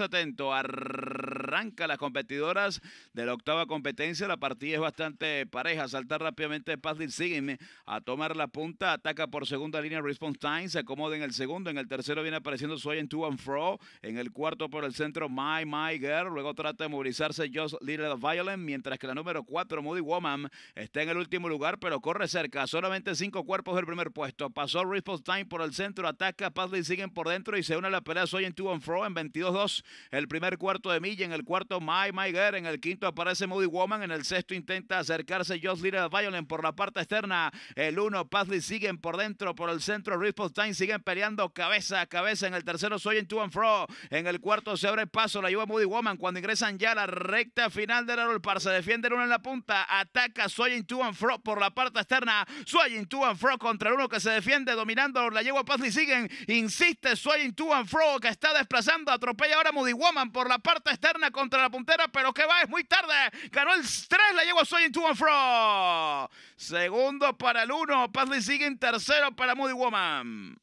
atento. a arranca las competidoras de la octava competencia. La partida es bastante pareja. Salta rápidamente de sígueme a tomar la punta. Ataca por segunda línea Response Time. Se acomoda en el segundo. En el tercero viene apareciendo Soy en Two and Fro. En el cuarto por el centro My My Girl. Luego trata de movilizarse Just Little Violent. Mientras que la número cuatro Moody Woman está en el último lugar, pero corre cerca. Solamente cinco cuerpos del primer puesto. Pasó Response Time por el centro. Ataca de siguen por dentro y se une a la pelea Soy en Two and Fro en 22-2. El primer cuarto de milla en el cuarto My My en el quinto aparece Moody Woman, en el sexto intenta acercarse Just Little Violin por la parte externa, el uno Pazley siguen por dentro, por el centro Ripple Time siguen peleando cabeza a cabeza, en el tercero Soy en Two and Fro, en el cuarto se abre el paso, la lleva Moody Woman cuando ingresan ya a la recta final del par, se defiende el uno en la punta, ataca Soy in Two and Fro por la parte externa, Soy in Two and Fro contra el uno que se defiende dominando la lleva Pazley siguen, insiste Soy in Two and Fro que está desplazando, atropella ahora Moody Woman por la parte externa contra la puntera, pero que va, es muy tarde. Ganó el 3, la llegó Soy en 2 and Fro. Segundo para el 1, Pazley sigue en tercero para Moody Woman.